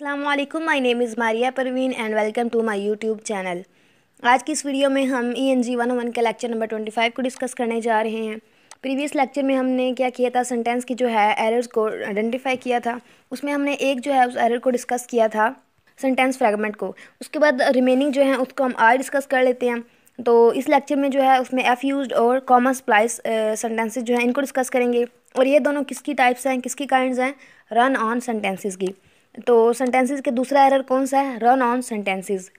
अल्लाम my name is Maria Parveen and welcome to my YouTube channel आज की इस वीडियो में हम E N G one one के लेक्चर नंबर ट्वेंटी फाइव को डिस्कस करने जा रहे हैं प्रीवियस लेक्चर में हमने क्या किया था सेंटेंस की जो है एरर्स को आइडेंटिफाई किया था उसमें हमने एक जो है उस एरर को डिस्कस किया था सेंटेंस फ्रेगमेंट को उसके बाद रिमेनिंग जो है उसको हम आज डिस्कस कर लेते हैं तो इस लेक्चर में जो है उसमें एफ़ यूज और कॉमा स्प्लाइस सेंटेंसेज जो हैं इनको डिस्कस करेंगे और ये दोनों किसकी टाइप्स हैं किसकी काइंड हैं रन ऑन सेंटेंसेज की तो सेंटेंसेस के दूसरा एरर कौन सा है रन ऑन सेंटेंसेस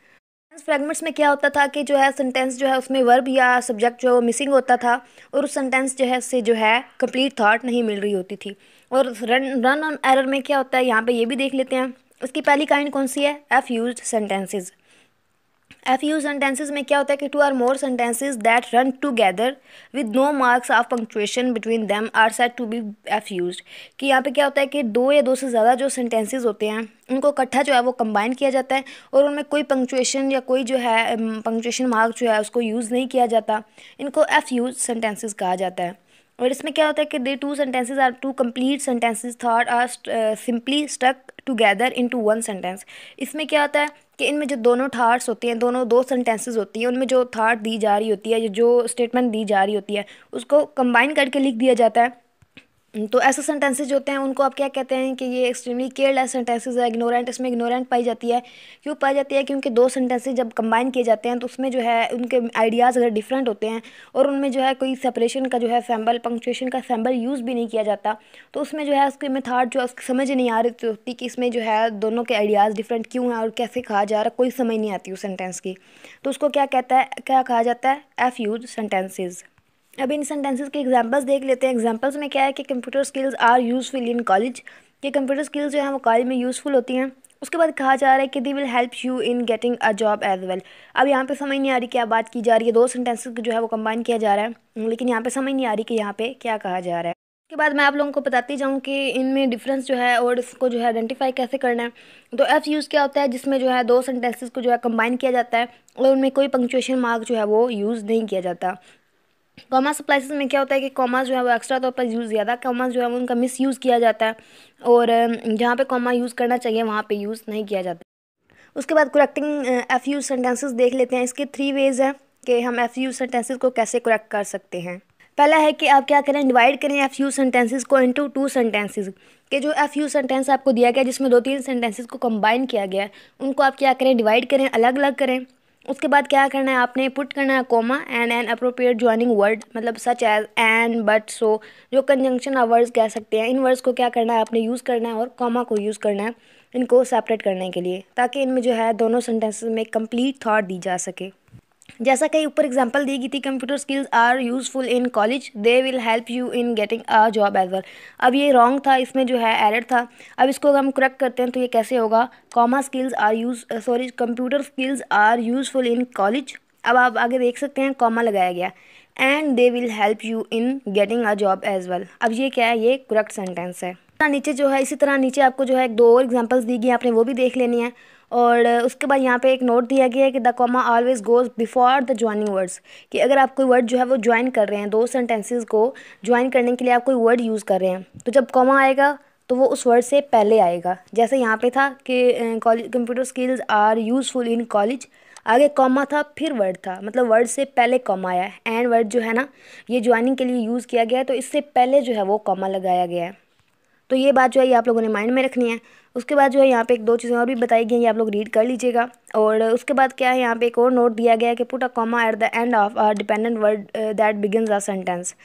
फ्रेगमेंट्स में क्या होता था कि जो है सेंटेंस जो है उसमें वर्ब या सब्जेक्ट जो मिसिंग होता था और उस सेंटेंस जो है से जो है कंप्लीट थॉट नहीं मिल रही होती थी और रन रन ऑन एरर में क्या होता है यहाँ पे ये भी देख लेते हैं उसकी पहली काइंड कौन सी है एफ यूज सेंटेंसेज एफ यू सेंटेंसेज में क्या होता है कि two or more sentences that run together with no marks of punctuation between them are said to be fused कि यहाँ पे क्या होता है कि दो या दो से ज़्यादा जो सेंटेंसेज होते हैं उनको इकट्ठा जो है वो कंबाइन किया जाता है और उनमें कोई पंक्चुएशन या कोई जो है पंक्चुएशन मार्क जो है उसको यूज़ नहीं किया जाता इनको एफ यूज सेंटेंसेज कहा जाता है और इसमें क्या होता है कि they two sentences are two complete sentences that are simply stuck together into one sentence इसमें क्या होता है कि इनमें जो दोनों थाट्स होते हैं दोनों दो सेंटेंसेस होती हैं उनमें जो थाट दी जा रही होती है जो स्टेटमेंट दी जा रही होती है उसको कंबाइन करके लिख दिया जाता है हम्म, तो ऐसे सेंटेंसेज होते हैं उनको आप क्या कहते हैं कि ये एक्सट्रीमली केयरलेस सेंटेंसेज है इग्नोरेंट इसमें इग्नोरेंट पाई जाती है क्यों पाई जाती है क्योंकि दो सेंटेंसेज जब कंबाइन किए जाते हैं तो उसमें जो है उनके आइडियाज़ अगर डिफरेंट होते हैं और उनमें जो है कोई सेपरेशन का जो है सैम्बल पंक्चुएशन का सैम्बल यूज़ भी नहीं किया जाता तो उसमें जो है उसकी मेथाड जो है उसकी समझ नहीं आ रही होती कि इसमें जो है दोनों के आइडियाज़ डिफरेंट क्यों हैं और कैसे कहा जा रहा है कोई समझ नहीं आती उस सेंटेंस की तो उसको क्या कहता है क्या कहा जाता है एफ यूज सेंटेंसेज़ अब इन सेंटेंसेस के एग्जांपल्स देख लेते हैं एग्जांपल्स में क्या है कि computer skills are useful in college कि कंप्यूटर स्किल्स जो है वो कॉलेज में यूज़फुल होती हैं उसके बाद कहा जा रहा है कि they will help you in getting a job as well अब यहाँ पे समझ नहीं आ रही क्या बात की जा रही है दो सेंटेंसेस जो है वो कंबाइन किया जा रहा है लेकिन यहाँ पे समझ नहीं आ रही कि यहाँ पे क्या कहा जा रहा है उसके बाद मैं आप लोगों को बताती जाऊँ कि इनमें डिफरेंस जो है और इसको जो है आइडेंटिफाई कैसे करना है तो एफ यूज़ क्या होता है जिसमें जो है दो सेंटेंसेस को जो है कम्बाइन किया जाता है और उनमें कोई पंक्चुएशन मार्क जो है वो यूज़ नहीं किया जाता कॉमा सप्लाइसिस में क्या होता है कि कॉमा जो है वो एक्स्ट्रा तौर पर यूज़ ज़्यादा कॉमा जो है वो उनका मिस यूज़ किया जाता है और जहाँ पे कॉमा यूज़ करना चाहिए वहाँ पे यूज़ नहीं किया जाता उसके बाद करेक्टिंग एफ यू सेंटेंसेस देख लेते हैं इसके थ्री वेज़ हैं कि हम एफ यू सेंटेंसेज को कैसे करेक्ट कर सकते हैं पहला है कि आप क्या करें डिवाइड करें एफ यू सेंटेंसेज को इंटू टू सेंटेंसेज के जो एफ यू सेंटेंस आपको दिया गया जिसमें दो तीन सेंटेंसेज को कम्बाइन किया गया है उनको आप क्या करें डिवाइड करें अलग अलग करें उसके बाद क्या करना है आपने पुट करना है comma and an appropriate joining word मतलब such as and but so जो कंजंक्शन आप वर्ड्स कह सकते हैं इन वर्ड्स को क्या करना है आपने यूज़ करना है और कोमा को यूज़ करना है इनको सेपरेट करने के लिए ताकि इनमें जो है दोनों सेंटेंसेस में कंप्लीट थॉट दी जा सके जैसा कि ऊपर एग्जांपल दी गई थी computer skills are useful in college they will help you in getting a job as well अब ये रॉन्ग था इसमें जो है एरर था अब इसको अगर हम करेक्ट करते हैं तो ये कैसे होगा comma skills are use sorry computer skills are useful in college अब आप आगे देख सकते हैं कॉमा लगाया गया and they will help you in getting a job as well अब ये क्या है ये करेक्ट सेंटेंस है नीचे जो है इसी तरह नीचे आपको जो है एक दो और एग्जांपल्स दी गई आपने वो भी देख लेनी है और उसके बाद यहाँ पे एक नोट दिया गया है कि the comma always goes before the joining words कि अगर आप कोई वर्ड जो है वो ज्वाइन कर रहे हैं दो सेंटेंसेस को ज्वाइन करने के लिए आप कोई वर्ड यूज़ कर रहे हैं तो जब कॉमा आएगा तो वो उस वर्ड से पहले आएगा जैसे यहाँ पे था कि computer skills are useful in college आगे कॉमा था फिर वर्ड था मतलब वर्ड से पहले कॉमा आया एंड वर्ड जो है ना ये ज्वाइनिंग के लिए यूज़ किया गया है तो इससे पहले जो है वो कॉमा लगाया गया है तो ये बात जो है ये आप लोगों ने माइंड में रखनी है उसके बाद जो है यहाँ पे एक दो चीज़ें और भी बताई गई हैं ये आप लोग रीड कर लीजिएगा और उसके बाद क्या है यहाँ पे एक और नोट दिया गया है कि put a comma at the end of our dependent word that begins a sentence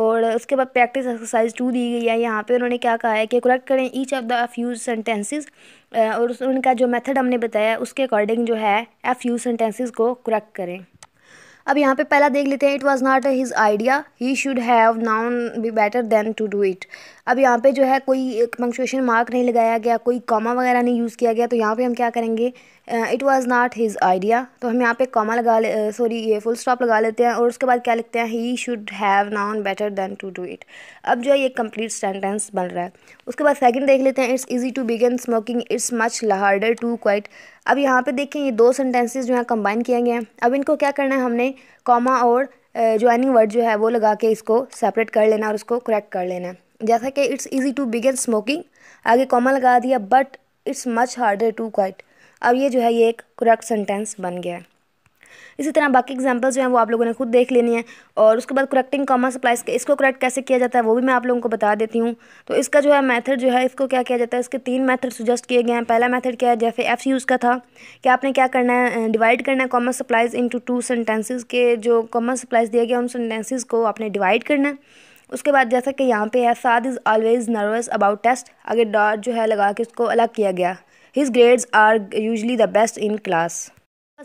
और उसके बाद प्रैक्टिस एक्सरसाइज टू दी गई है यहाँ पे उन्होंने क्या कहा है कि करेक्ट करें each of the F sentences और उनका जो मेथड हमने बताया उसके अकॉर्डिंग जो है एफ यू सेंटेंसेज को करेक्ट करें अब यहाँ पे पहला देख लेते हैं it was not his idea he should have known be better than to do it अब यहाँ पे जो है कोई पंक्चुएशन मार्क नहीं लगाया गया कोई कॉमा वगैरह नहीं यूज़ किया गया तो यहाँ पे हम क्या करेंगे it was not his idea तो हम यहाँ पे कॉमा लगा ले सॉरी uh, ये फुल स्टॉप लगा लेते हैं और उसके बाद क्या लिखते हैं he should have known better than to do it अब जो है ये कम्प्लीट सेंटेंस बन रहा है उसके बाद सेकंड देख लेते हैं it's easy to begin smoking it's much harder to quit अब यहाँ पे देखें ये दो सेंटेंसेज जो हैं कंबाइन किए गए हैं अब इनको क्या करना है हमने में कॉमा और ज्वाइनिंग वर्ड जो है वो लगा के इसको सेपरेट कर लेना और उसको करेक्ट कर लेना जैसा कि it's easy to begin smoking आगे कॉमा लगा दिया but it's much harder to quit अब ये जो है ये एक करेक्ट सेंटेंस बन गया है इसी तरह बाकी एग्जाम्पल्स जो हैं वो आप लोगों ने खुद देख लेनी है और उसके बाद करेक्टिंग कॉमा सप्लाइज इसको करेक्ट कैसे किया जाता है वो भी मैं आप लोगों को बता देती हूँ तो इसका जो है मैथड जो है इसको क्या किया जाता है इसके तीन मैथड सुजेस्ट किए गए हैं पहला मैथड क्या है जैसे एफ यूज़ का था कि आपने क्या करना है डिवाइड करना है comma splices into two sentences के जो कॉमा सप्लाइज दिया गया उन सेंटेंसेज को आपने डिवाइड करना है उसके बाद जैसा कि यहाँ पे है Saad is always nervous about test अगर डॉट जो है लगा के उसको अलग किया गया his grades are usually the best in class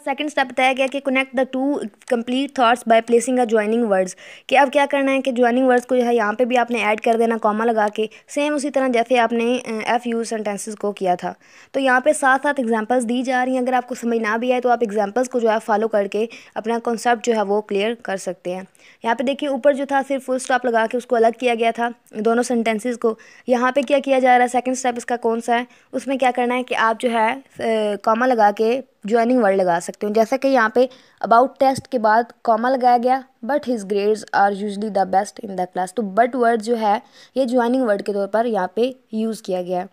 second step बताया गया कि connect the two complete thoughts by placing a joining words कि अब क्या करना है कि ज्वाइनिंग वर्ड्स को जो है यहाँ पे भी आपने ऐड कर देना कॉमा लगा के सेम उसी तरह जैसे आपने एफ़ यू सेंटेंसेस को किया था तो यहाँ पे साथ साथ एग्जांपल्स दी जा रही हैं अगर आपको समझ ना भी आए तो आप एग्जाम्पल्स को जो है फॉलो करके अपना कॉन्सेप्ट जो है वो क्लियर कर सकते हैं यहाँ पर देखिए ऊपर जो था सिर्फ फुल स्टॉप लगा के उसको अलग किया गया था दोनों सेंटेंसेज को यहाँ पर क्या किया जा रहा है सेकेंड स्टेप इसका कौन सा है उसमें क्या करना है कि आप जो है कॉमा लगा के ज्वाइनिंग वर्ड लगा सकते हो जैसा कि यहाँ पे अबाउट टेस्ट के बाद कॉमा लगाया गया but his grades are usually the best in the class तो बट वर्ड जो है ये ज्वाइनिंग वर्ड के तौर पर यहाँ पे यूज़ किया गया है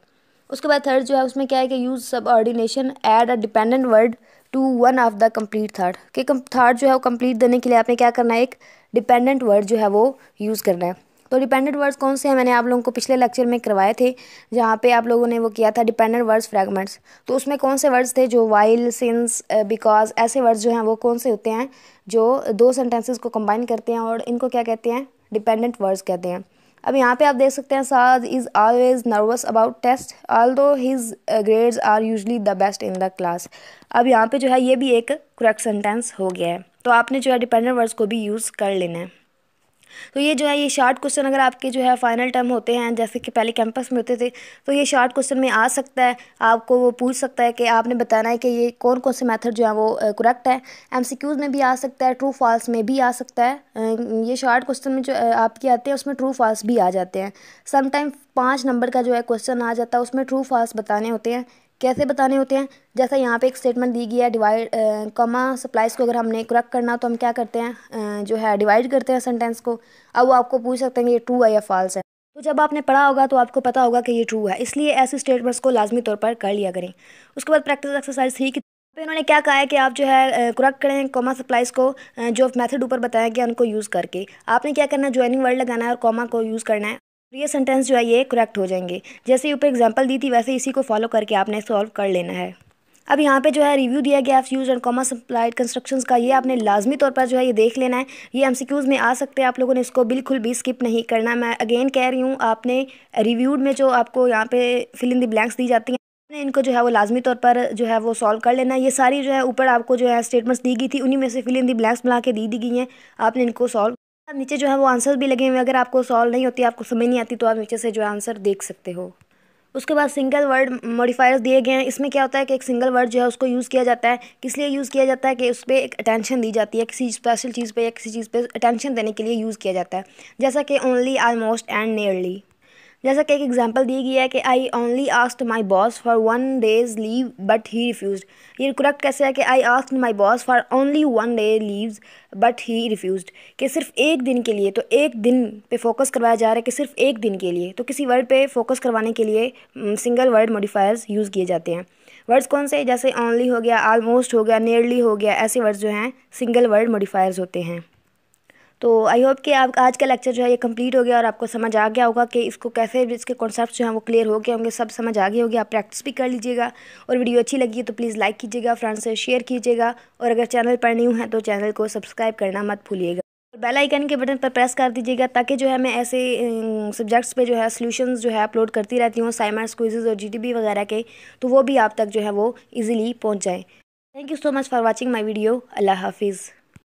उसके बाद थर्ड जो है उसमें क्या है कि use subordination add a dependent word to one of the complete थर्ड कि थर्ड जो है वो कम्प्लीट देने के लिए आपने क्या करना है एक डिपेंडेंट वर्ड जो है वो यूज़ करना है तो डिपेंडेंट वर्ड्स कौन से हैं मैंने आप लोगों को पिछले लेक्चर में करवाए थे जहाँ पे आप लोगों ने वो किया था डिपेंडेंट वर्ड्स फ्रेगमेंट्स तो उसमें कौन से वर्ड्स थे जो वाइल सिंस बिकॉज ऐसे वर्ड्स जो हैं वो कौन से होते हैं जो दो सेंटेंसेस को कंबाइन करते हैं और इनको क्या कहते हैं डिपेंडेंट वर्ड्स कहते हैं अब यहाँ पे आप देख सकते हैं Saad is always nervous about test although his grades are usually the best in the class अब यहाँ पे जो है ये भी एक करेक्ट सेंटेंस हो गया है तो आपने जो है डिपेंडेंट वर्ड्स को भी यूज़ कर लेना है तो ये जो है ये शार्ट क्वेश्चन अगर आपके जो है फाइनल टर्म होते हैं जैसे कि पहले कैंपस में होते थे तो ये शार्ट क्वेश्चन में आ सकता है आपको वो पूछ सकता है कि आपने बताना है कि ये कौन कौन से मेथड जो है वो करेक्ट है एमसीक्यूज में भी आ सकता है ट्रू फॉल्स में भी आ सकता है ये शार्ट क्वेश्चन में जो आपके आते हैं उसमें ट्रू फॉल्स भी आ जाते हैं समटाइम पाँच नंबर का जो है क्वेश्चन आ जाता है उसमें ट्रू फॉल्स बताने होते हैं कैसे बताने होते हैं जैसा यहाँ पे एक स्टेटमेंट दी गई है डिवाइड कमा सप्लाइज को अगर हमने क्रक करना तो हम क्या करते हैं जो है डिवाइड करते हैं सेंटेंस को अब वो आपको पूछ सकते हैं कि ये ट्रू है या फॉल्स है तो जब आपने पढ़ा होगा तो आपको पता होगा कि ये ट्रू है इसलिए ऐसे स्टेटमेंट्स को लाजमी तौर पर कर लिया करें उसके बाद प्रैक्टिस एक्सरसाइज थी कि पे तो उन्होंने क्या कहा है कि आप जो है क्रक करें कॉमा सप्लाइज को जो मेथड ऊपर बताया गया उनको यूज़ करके आपने क्या करना है ज्वाइनिंग वर्ड लगाना है और कॉमा को यूज़ करना है ये सेंटेंस जो है ये करेक्ट हो जाएंगे जैसे ऊपर एग्जांपल दी थी वैसे इसी को फॉलो करके आपने सॉल्व कर लेना है अब यहाँ पे जो है रिव्यू दिया गया fused and comma spliced construction का ये आपने लाजमी तौर पर जो है ये देख लेना है ये एम में आ सकते हैं आप लोगों ने इसको बिल्कुल भी स्किप नहीं करना मैं अगेन कह रही हूँ आपने रिव्यूड में जो आपको यहाँ पे फिल इन द ब्लैंक्स दी जाती हैं आपने इनको जो है वो लाजमी तौर पर जो है वो सॉल्व कर लेना है ये सारी जो है ऊपर आपको जो है स्टेटमेंट्स दी गई थी उन्हीं में से फिल इन दी ब्लैंक्स बना के दी दी गई हैं आपने इनको सॉल्व नीचे जो है वो आंसर भी लगे हुए अगर आपको सॉल्व नहीं होती आपको समझ नहीं आती तो आप नीचे से जो आंसर देख सकते हो उसके बाद सिंगल वर्ड मॉडिफायर्स दिए गए हैं इसमें क्या होता है कि एक सिंगल वर्ड जो है उसको यूज़ किया जाता है किस लिए यूज़ किया जाता है कि उस पर एक अटेंशन दी जाती है किसी स्पेशल चीज़ पे या किसी चीज़ पे अटेंशन देने के लिए यूज़ किया जाता है जैसा कि ओनली आलमोस्ट एंड नियरली जैसा कि एक एग्जांपल दी गई है कि I only asked my boss for one day's leave but he refuse ये करेक्ट कैसे है कि I asked my boss for only one day leaves but he refuse कि सिर्फ एक दिन के लिए तो एक दिन पे फोकस करवाया जा रहा है कि सिर्फ एक दिन के लिए तो किसी वर्ड पे फोकस करवाने के लिए सिंगल वर्ड मोडिफायर्स यूज़ किए जाते हैं वर्ड्स कौन से जैसे ओनली हो गया आलमोस्ट हो गया नियरली हो गया ऐसे वर्ड्स जो हैं सिंगल वर्ड मोडिफायर्स होते हैं तो आई होप कि आप आज का लेक्चर जो है ये कंप्लीट हो गया और आपको समझ आ गया होगा कि इसको कैसे इसके कॉन्सेप्ट जो हैं वो क्लियर हो गए होंगे सब समझ आ गए होगी आप प्रैक्टिस भी कर लीजिएगा और वीडियो अच्छी लगी है तो प्लीज़ लाइक कीजिएगा फ्रेंड्स से शेयर कीजिएगा और अगर चैनल पर न्यू है तो चैनल को सब्सक्राइब करना मत भूलिएगा और बेल आइकन के बटन पर प्रेस कर दीजिएगा ताकि जो है मैं ऐसे सब्जेक्ट्स पे जो है सॉल्यूशंस जो है अपलोड करती रहती हूँ साइमर्स क्विजेज़ और जीटीबी वगैरह के तो वो भी आप तक जो है वो इजीली पहुँच जाए thank you so much for watching my video अल्लाह हाफिज़